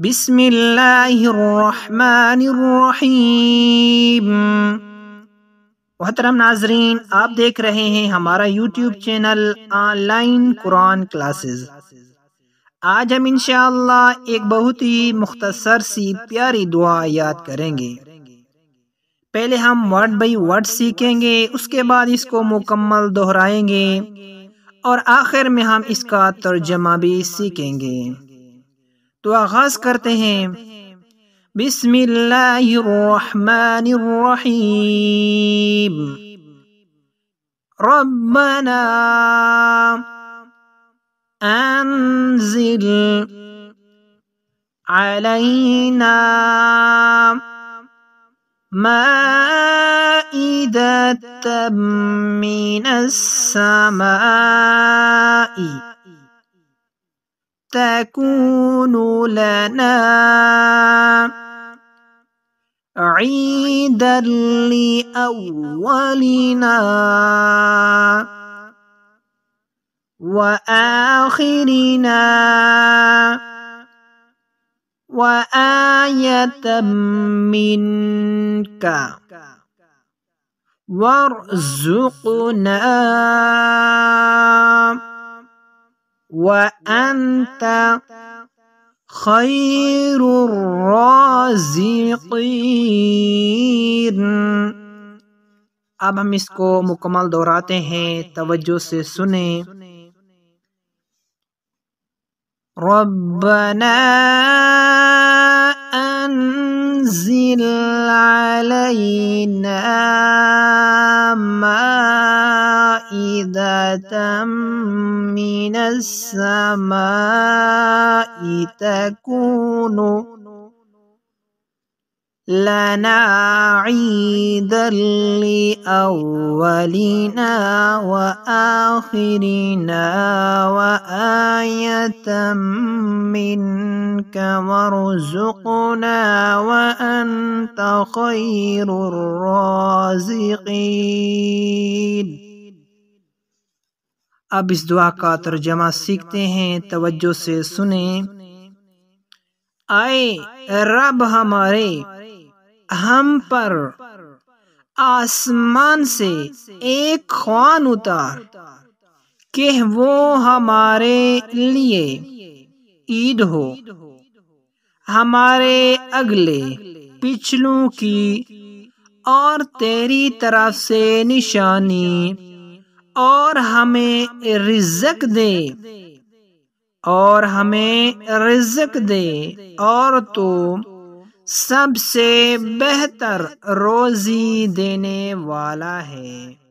بسم اللہ الرحمن الرحیم محترم ناظرین آپ دیکھ رہے ہیں ہمارا یوٹیوب چینل آن لائن قرآن کلاسز آج ہم انشاءاللہ ایک بہت ہی مختصر سی پیاری دعا یاد کریں گے پہلے ہم ورڈ بائی ورڈ سیکھیں گے اس کے بعد اس کو مکمل دہرائیں گے اور آخر میں ہم اس کا ترجمہ بھی سیکھیں گے تو آغاز کرتے ہیں بسم اللہ الرحمن الرحیم ربنا انزل علينا مائدة من السماء تكون لنا عيدا لأولنا وآخرنا وآية منك وارزقنا وأنت خير الرازقين اب ہم اس کو مکمل دہراتے ہیں توجہ سے سنیں ربنا انزل علينا مائدة من السماء تكون لنا عيدا لأولنا وآخرنا وآية منك وارزقنا وأنت خير الرازقين اب اس دعا کا ترجمہ سیکھتے ہیں توجہ سے سنیں آئے رب ہمارے ہم پر آسمان سے ایک خوان اتار کہ وہ ہمارے لیے عید ہو ہمارے اگلے پچھلوں کی اور تیری طرف سے نشانی اور ہمیں رزق دے اور ہمیں رزق دے اور تو سب سے بہتر روزی دینے والا ہے